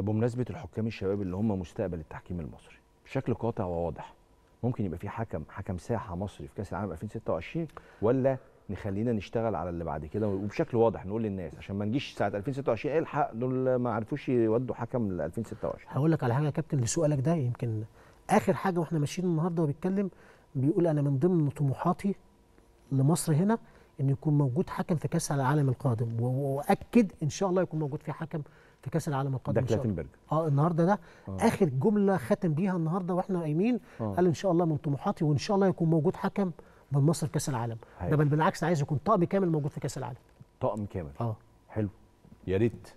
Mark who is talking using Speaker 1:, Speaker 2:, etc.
Speaker 1: بمناسبة الحكام الشباب اللي هم مستقبل التحكيم المصري بشكل قاطع وواضح ممكن يبقى في حكم حكم ساحة مصري في كأس العالم 2026 ولا نخلينا نشتغل على اللي بعد كده وبشكل واضح نقول للناس عشان ما نجيش ساعه 2026 الحق دول ما عرفوش يودوا حكم ل 2026
Speaker 2: هقول لك على حاجه يا كابتن لسؤالك ده يمكن اخر حاجه واحنا ماشيين النهارده وبيتكلم بيقول انا من ضمن طموحاتي لمصر هنا ان يكون موجود حكم في كاس العالم القادم واكد ان شاء الله يكون موجود في حكم في كاس العالم القادم ده كلاتنبرج اه النهارده ده آه. اخر جمله ختم بيها النهارده واحنا قايمين آه. قال ان شاء الله من طموحاتي وان شاء الله يكون موجود حكم من مصر في كاس العالم ده بل بالعكس عايز يكون طقم كامل موجود في كاس العالم
Speaker 3: طقم كامل اه حلو يا ريت